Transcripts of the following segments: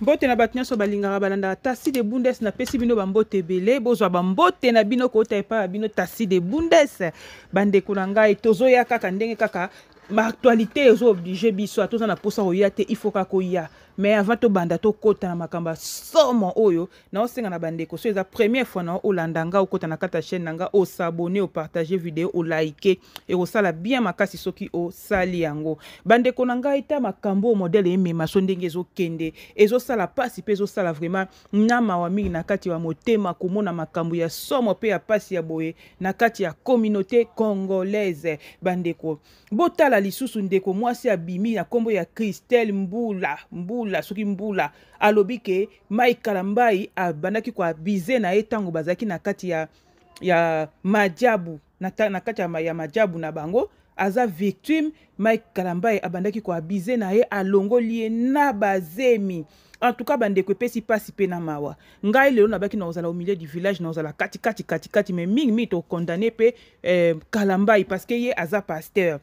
mbote na bato nyonso balingaka balandaka tasi de bundes napesi bino bambote ebele bozwa bambote na bino kouta epai ya bino tasi de bundes bandeko na ngai tozoya kaka ndenge kaka baaktualité ezo oblige biso atoza na mposa koya te ifo kaka koya me ava tobanda tokɔta na makambo ya somo oyo naosenga na bandeko so eza première fois na olanda nga okɔta na kati ya chaîne na nga osabone opartage video olaike ekosala bien makasi soki osali yango bandeko na ngai ta makambo oyo modele emema so ndenge ezokende ezosala mpasi mpe ezosala vraiment na mawa mingi na kati ya motema komona makambo ya somo mpe ya mpasi ya boye na kati ya communauté congolaise bandeko botala lisusu ndeko mwasi abimi na nkombo ya christelle mbula mbula mbula soki mbula alobi ke mai kalambai abandaki koabize na ye ntango bazalaki na kati ya, ya majabu na, na kati ya, ya majabu na bango aza victime mike kalambai abandaki koabize na ye alongoli ye na bazemi en tout cas bandeko epesi mpasi mpe na mawa ngai lelo nabaki na kozala au milieu du village na kozala katikati katikati me mingimingi tokondane mpe eh, kalambai parce ke ye aza pasteur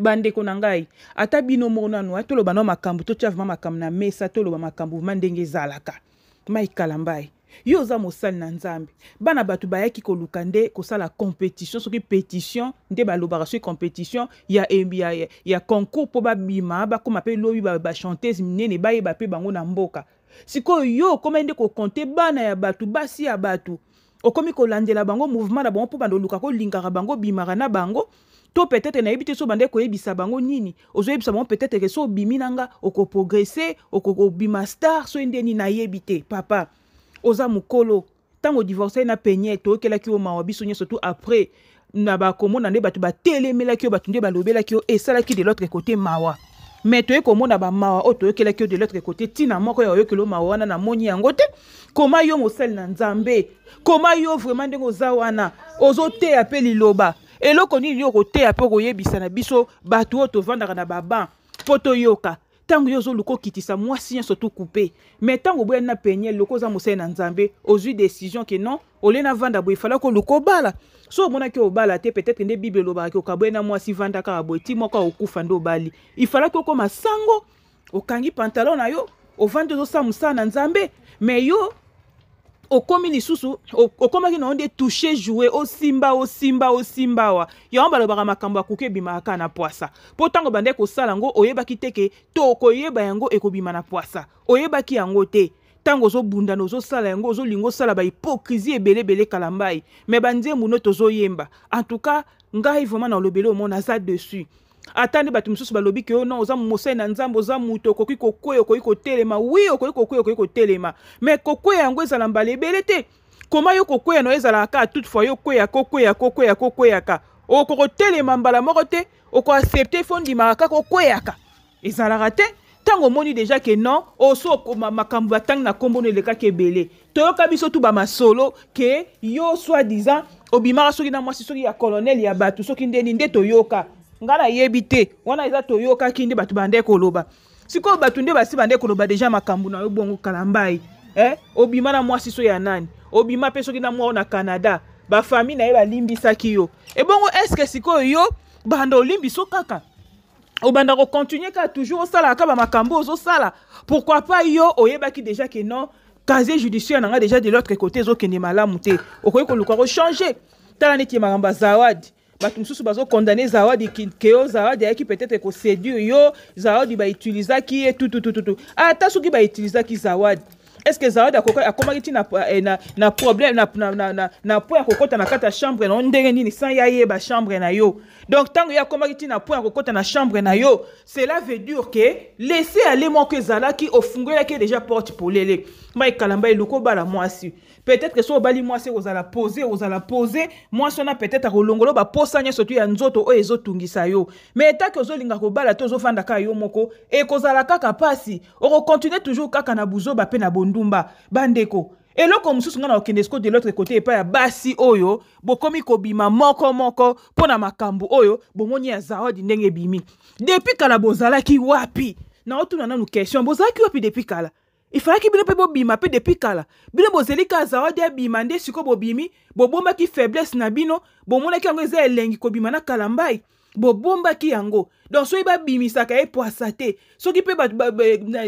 bandeko na ngai ata bino moko nano toloba nao makambo totya vrima makambo na mesa toloba makambo vrima ndenge ezalaka maikala mbai yo oza mosali na nzambe bana bato bayaki koluka nde kosala compétition soki pétition nde balobaka soki compétition ya, ya, ya, ya concours mpo babima bakóma mpe lobi bachantese ba minene bayeba mpe bango na mboka sikoyo yo okomai nde kokonte bana ya bato basi ya bato okomi kolandela bango mouvement na bango mpo bando olukaka olingaka bango obimaka na bango to peut-être nayebi te so bande koyebisa bango nini ozoyebisa bango peut-être ke so obimi na nga okoprogresse okobima star so ye nde nini nayebi te papa oza mokolo ntango divorce na peniel toyokelaki yo mawa biso nyonso tu après na bakomona nde bato batelemelaki yo bato nde balobelaki yo esalaki de l'autre côté mawa me toye komona bamawa oyo toyokelaki yo de l'autre côté ntina moko ya oyokeli yo mawa wana namoni yango te koma yo mosali na nzambe koma yo vraiment ndenge oza wana ozoteya mpe liloba eloko nini yo koteya mpo koyebisa na biso bato oyo tovandaka na baban mpo toyoka ntango yo ozoluka okitisa mwasi nyonso tokupe me ntango oboyani na penie loko oza mosali na nzambe ozwi décision ke non olie na vanda boye falaki oluka obala so omonaki obala te peut-être nde bible elobakaki okaboye na mwasi vanda kaka boye ti moko okufa nde obali ifalaki okoma sango okangi pantalon na yo ovandi ozosa mosala na nzambe me yo okómi lisusu okomaki na yo nde touche joue osimba osimba osimba awa yango balobaka makambo akoki ebimaka kaka na pwasa mpo ntango bande kosala yango oyebaki te ke to okoyeba yango ekobima na pwasa oyebaki yango te ntango ozobundana ozosala yango ozolinga osala bahypokrisi ebelebele kalambai me banzembu no tozoyemba en tout cas ngai vraiment na olobeli omona aza dessus ata nde bato mosusu balobi ke yo oh non oza mosali na nzambe oza moto okoki kokwei okoki kotelema wi okoki kokwei okoki kotelema me kokwei yango ezala mbala ebele te koma yo kokweyana oyo ezalaka kaka toutefois yo kweyaka okweyaka okweyaka okweyaka okokotelema mbala moko te okoaccepte fo ndimaka kaka okweyaka ezalaka te ntango omoni deja ke non oso okoma makambo batangi na nkombo no elekaki ebele toyoka biso tu bamasolo ke yo soi disant obimaka soki na mwasi soki ya kolonel ya bato soki ndeni nde toyoka ngai yebite, wana iza toyokaki nde batu bandeko loba. Siko bato nde basi bandeko loba deja makambo na yo bongo kalambai eh? obima na mwasi so ya nani obima mpe soki na mwa na canada fami na ye balimbisaki yo ebongo eske siko yo limbi olimbiso kaka obanda continuer ka toujours osala makambu bamakambo sala pourquoi pas yo oyebaki déjà ke non casier judiciaire nanga deja déjà de l'autre côté ezokende malamu te okoki koluka kochange tala neti makambo zawadi je mosusu que zawadi keo zawadi ayaki peut-être koséduire yo zawadi bautilizaki ye tututututu ata soki a zawadi que zawadi akomaki ti na eh, problème na point ya kokɔta na kati ya chambre na yo ndenge nini sans ya yeba chambre na yo donc ntango ye akomaki ti na point ya kokɔta na chambre na yo cela veut dire ke laisse ale moko ezalaki ofungwelaki déjà porte polele ma ekalamba eluki obala mwasi peut-être que so obali ala poser pose ala pose mwasi wana peut-être akolongolo ba posanya to ya nzoto ezo tungisa yo mais me ko bala kobala zo fanda ka yo moko ekozala kaka pasi, ko continuer toujours kaka na buzoba ba na bondumba bandeko eloko mosusu ngai na kokende de l'autre côté epai ya basi oyo bokomi kobima moko moko Pona na makambo oyo bomoni ya zawadi nenge bimi. depuis kala ki wapi naotuna nanu question bozalaki wapi depuis kala efalaki bino mpe bobima mpe depuis kala bino bozeli kaka zawadi abima nde sikoyo bobimi bobombaki faiblesse na bino bomonaki yango eza elengi kobima na kala mbai bobombaki yango donc soki babimisaka epwasa te soki mpe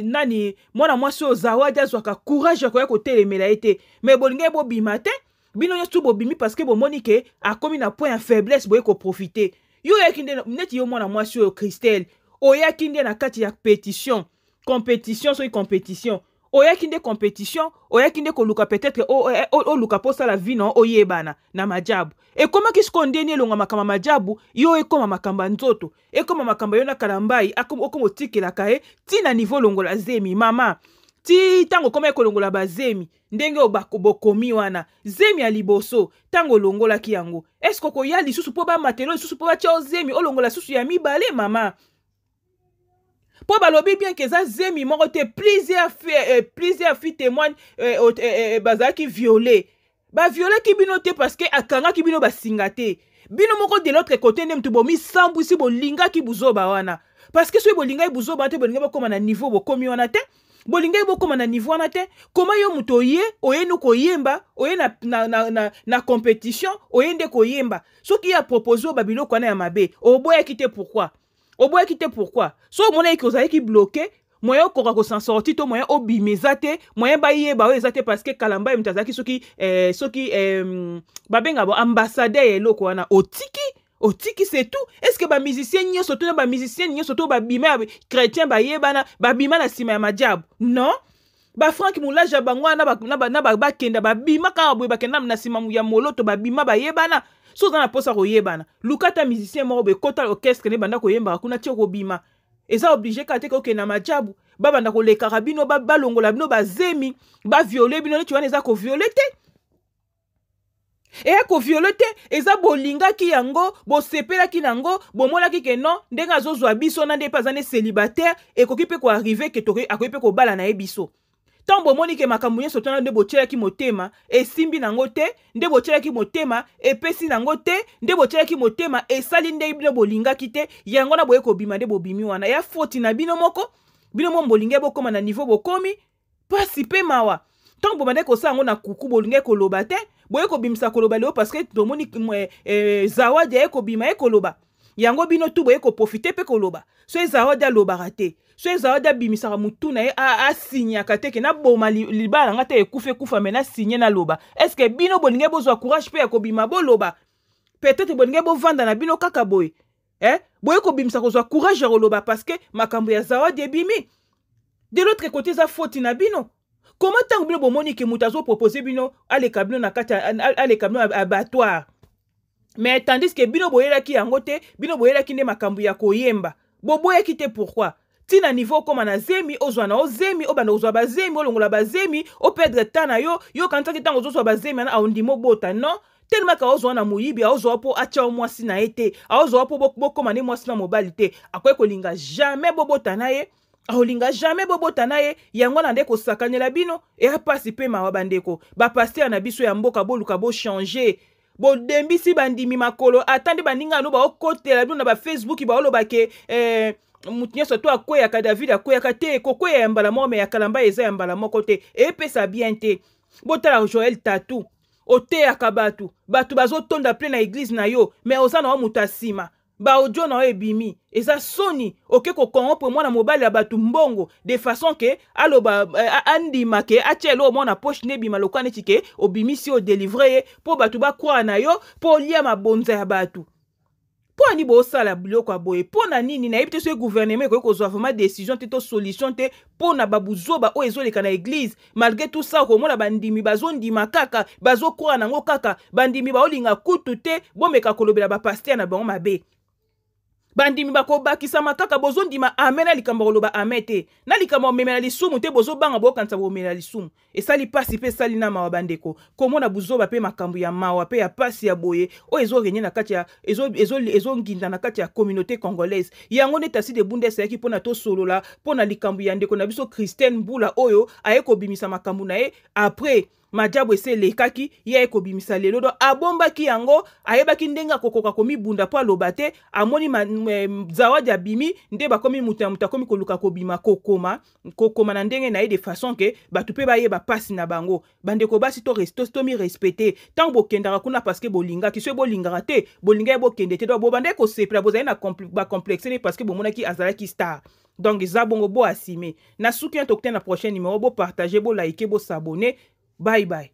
nani mwana mwasi oyo zawadi azwaka courage ya koya kotelemela ye te me bolingai bobima te bino nyonso bobimi parceke bomoni ke akómi na point ya faiblesse boye koprofite yo oyaki nde neti yo mwana mwasi oyo christelle oyaki nde na kati ya pétition compétition soki compétition oyaki nde compétition oyaki nde koluka peut-être oluka mpo osala vino oyebana na majabu ekomaki sikoyo ndeni elonga makambo majabu yo ekoma makambo ya nzoto ekoma makambo yo na kalambai okoma otikelaka ye ti na niveau longola zemi mama ti ntango okomaki kolongola bazemi ndenge bokomi wana zemi ya liboso ntango olongolaki yango eske okoya lisusu mpo bamatelo lisusu mpo batya ozemi olongola lisusu ya mibale mama mpo balobi bien ke eza zemi moko te plusieurs eh, plusieurs fi témoigne eh, euh, euh, eh, bazalaki viole baviolaki bino te parce ke akangaki bino basinga te bino moko de l'autre côté nde mutu bomisambwisi bolingaki buzoba wana parce ke soki bolingai buzoba wana te bolingai bokóma na niveau bokomi wana te bolingai bokóma na niveau wana te koma yo moto oye oye nu koyemba oye na, na, na, na, na compétition oye nde koyemba soki ye apropose oyo babiloko wana ya mabe oboyaki te pourkui oboyaki pourquoi so omonaki les bloke moyen okoka kosan sorti to moyen obimeza te moyen bayeba oyo eza te parceke soki eh, soki babenga bo ambassadeur ya otiki otiki c'est tout les musiciens nyo soto na musiciens nyo to les ya chrétien ba babima na sima ma majab, non bafranki molage ya bango wana bakenda babima kaka boye bakenda na nsima ya moloto babima bayebana so oza na mposa koyebana luka ta musicien moko boye kota orchestre nde banda koyembaka kuna ti okobima eza oblige kaka te kokende na majabu babanda kolekaka bino balongola bino bazemi baviole bino neti wana eza koviole te eya koviole te eza bolingaki yango bosepelaki na yango bomonaki ke non ndenge azozwa biso na nde mpe aza ne célibataire ekoki mpe koarrive ke akoki mpe kobala na ye biso ntango omoni ke makambo nyonso twana nde botyelaki motema esimbi nango te nde botyelaki motema epesi nango te nde botyelaki motema esali nde bino bolingaki te yango na boye kobima nde bobimi wana ya foti na bino moko bino momo bolingai bokóma na nivo bokomi pasi mpe mawa ntango bomandai kosala yango na kuku bolingai koloba te boye kobimisa koloba leo parceke tomoni eh, eh, zawadi aye kobima ye koloba yango bino tu boye koprofite mpe koloba so ye zawadi alobaka te so ezala de abimisaka motu na ye asinyaka te ke naboma libala na nga te ekufa ekufa me nasinye naloba estce bino bolingai bozwa courage mpe ya kobima boloba peut-être bolingai bovanda na bino kaka boye eh? boye kobimisa kozwa courage ya koloba parceke makambo ya zawadi ebimi de l'autre côté eza foti na bino koma ntango bino bomoni ke moto azopropose bino aleka bino na kati aleka bino abattoir mais tandis ke bino boyelaki yango te bino boyelaki nde makambo ya koyemba boboyaki te pourquoi ntina niveau okóma na zemi ozwa na ozemi obanda kozwa bazemi olongola bazemi operdre ta na yo yo kantaki ntango ozozwa bazemi wana aondima obota non telemaka ozwa na moyibi aozwa mpo atia o mwasi na ye te aozwa mpo bokóma ne mwasi na mobali te akoki kolinga jamais bobota na ye aolinga jamai bobota na ye yango na nde kosakanela bino eya pasi mpe mawa bandeko bapaster na biso ya mboka boluka bochange bodembisi bandimi makolo ata nde baninga no baokotela bino na bafacebook baolobake eh, moto nyonso to akweyaka davide akweyaka te kokweya ya mbala moko me ya kalamba eza ya mbala moko te epesa bien te botala joel tatu oteyaka bato bato bazotonda ple na eglize na yo me oza na yo moto ya nsima baaudio na yo ebimi eza soni oke kokorrompre mwana mobali ya bato mbongo de façon ke aloba eh, andima ke atia eloo mwa na poshe nde ebima lokwa neti ke obimisi odelivre ye mpo bato bakwara na yo mpo olia mabonza ya bato mpo ani boosala biloko ya boye mpo na nini nayebi te soki guvernema ekoki kozwa vraimen décision te to solution te mpo na babuzoba oyo ezoleka na eglize malgré tout ça okomona bandimi bazondima kaka bazokora nango kaka bandimi baolinga kutu te bomeka kolobela bapaster na bango mabe bandimi bakobakisama kaka bozondima ame na likambo koloba ame te na likambo omemela lisumu te bozobanga bokanisa bomela lisumu esali pasi mpe esali na mawa bandeko komona buzoba mpe makambo ya mawa mpe ya pasi ya boye oyo ezorenye na kati ya ezonginda na kati ya communauté congolaise yango nde tasi de bundes ayaki mpona tosolola mpona likambo ya ndeko na biso christine mbula oyo aye kobimisa makambo na ye apres madiabwe ese ya ya ekobimisa lelo abomba abombaki yango ayebaki ndenga kokoka komibunda bunda aloba lobate amoni zawadi abimi nde bakomi muta ya komi koluka kobima kokoma kokoma na ndenge na ye de façon ke batupe ba yeba bande na bango bandeko basi tomi respecte kendi bokendaka kuna paske bolinga ki se te bolinga ye bokende te bo kose ye kosepela bozali na paske ne ki bomonaki azalaki star donc za bongo asime. na suki ete na prochain numéro like, bo s'abonner Bye bye.